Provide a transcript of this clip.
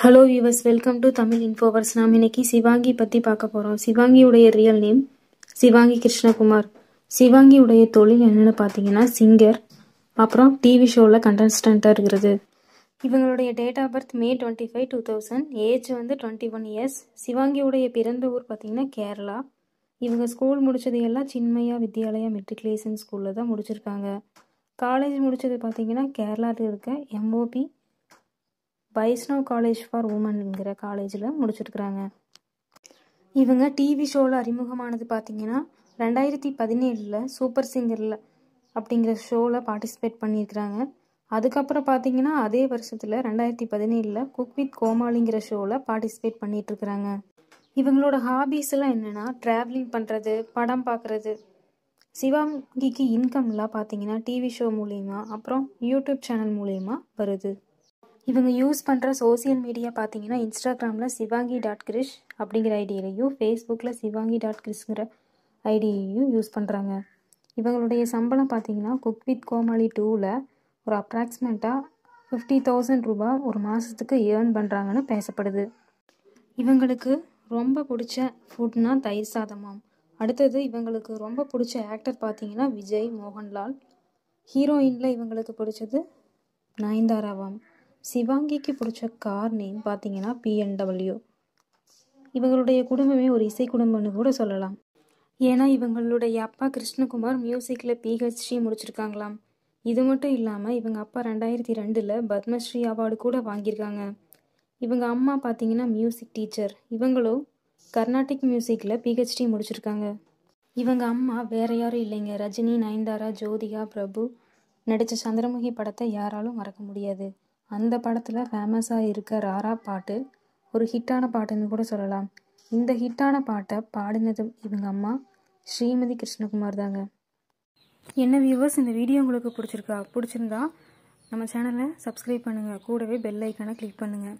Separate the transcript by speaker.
Speaker 1: hello viewers welcome to Tamil Infoverse நாம் இன்னைக்கு சிவாங்கி பற்றி பார்க்க போகிறோம் சிவாங்கியுடைய ரியல் நேம் சிவாங்கி கிருஷ்ணகுமார் சிவாங்கியுடைய தொழில் என்னென்னு பார்த்தீங்கன்னா சிங்கர் அப்புறம் டிவி ஷோவில் கண்டஸ்டண்ட்டாக இருக்கிறது இவங்களுடைய date of birth May twenty five two thousand age வந்து டுவெண்ட்டி ஒன் இயர்ஸ் சிவாங்கியுடைய பிறந்த ஊர் பார்த்திங்கன்னா கேரளா இவங்க ஸ்கூல் முடித்தது எல்லாம் சின்மையா வித்யாலயா மெட்ரிகுலேஷன் ஸ்கூலில் தான் முடிச்சிருக்காங்க காலேஜ் முடித்தது பார்த்திங்கன்னா கேரளாவில் இருக்க எம்ஓபி வைஷ்ணவ் காலேஜ் ஃபார் உமன்ங்கிற காலேஜில் முடிச்சிருக்கிறாங்க இவங்க டிவி ஷோவில் அறிமுகமானது பார்த்தீங்கன்னா ரெண்டாயிரத்தி பதினேழில் சூப்பர் சிங்கரில் அப்படிங்கிற ஷோவில் பார்ட்டிசிபேட் பண்ணியிருக்கிறாங்க அதுக்கப்புறம் பார்த்தீங்கன்னா அதே வருஷத்தில் ரெண்டாயிரத்தி பதினேழில் குக் வித் கோமாளிங்கிற ஷோவில் பார்ட்டிசிபேட் பண்ணிகிட்ருக்குறாங்க இவங்களோட ஹாபீஸ் எல்லாம் என்னென்னா ட்ராவலிங் பண்ணுறது படம் பார்க்குறது சிவாங்கிக்கு இன்கம்லாம் பார்த்தீங்கன்னா டிவி ஷோ மூலியமாக அப்புறம் யூடியூப் சேனல் மூலியமாக வருது இவங்க யூஸ் பண்ணுற சோசியல் மீடியா பார்த்தீங்கன்னா இன்ஸ்டாகிராமில் சிவாங்கி டாட் கிரிஷ் அப்படிங்கிற ஐடியிலையும் ஃபேஸ்புக்கில் சிவாங்கி டாட் கிரிஷ்ங்கிற ஐடியையும் யூஸ் பண்ணுறாங்க இவங்களுடைய சம்பளம் பார்த்தீங்கன்னா குக் வித் கோமாளி டூவில் ஒரு அப்ராக்சிமேட்டாக ஃபிஃப்டி தௌசண்ட் ரூபா ஒரு மாதத்துக்கு ஏர்ன் பண்ணுறாங்கன்னு பேசப்படுது இவங்களுக்கு ரொம்ப பிடிச்ச ஃபுட்னா தயிர் சாதமாம் அடுத்தது இவங்களுக்கு ரொம்ப பிடிச்ச ஆக்டர் பார்த்தீங்கன்னா விஜய் மோகன்லால் ஹீரோயினில் இவங்களுக்கு பிடிச்சது நயன்தாராவாம் சிவாங்கிக்கு பிடிச்ச கார் நேம் பார்த்தீங்கன்னா பிஎன்டபிள்யூ இவங்களுடைய குடும்பமே ஒரு இசை குடும்பம்னு கூட சொல்லலாம் ஏன்னா இவங்களுடைய அப்பா கிருஷ்ணகுமார் மியூசிக்கில் பிஹெச்டி முடிச்சிருக்காங்களாம் இது மட்டும் இல்லாமல் இவங்க அப்பா ரெண்டாயிரத்தி ரெண்டில் பத்மஸ்ரீ அவார்டு கூட வாங்கியிருக்காங்க இவங்க அம்மா பார்த்தீங்கன்னா மியூசிக் டீச்சர் இவங்களும் கர்நாடிக் மியூசிக்கில் பிஹெச்டி முடிச்சிருக்காங்க இவங்க அம்மா வேற யாரும் இல்லைங்க ரஜினி நயன்தாரா ஜோதிகா பிரபு நடித்த சந்திரமுகி படத்தை யாராலும் மறக்க முடியாது அந்த படத்தில் ஃபேமஸாக இருக்க ராரா பாட்டு ஒரு ஹிட்டான பாட்டுன்னு கூட சொல்லலாம் இந்த ஹிட்டான பாட்டை பாடினது இவங்க அம்மா ஸ்ரீமதி கிருஷ்ணகுமார் தாங்க என்ன வியூவர்ஸ் இந்த வீடியோ உங்களுக்கு பிடிச்சிருக்கா பிடிச்சிருந்தா நம்ம சேனலை சப்ஸ்கிரைப் பண்ணுங்கள் கூடவே பெல் ஐக்கானை கிளிக் பண்ணுங்கள்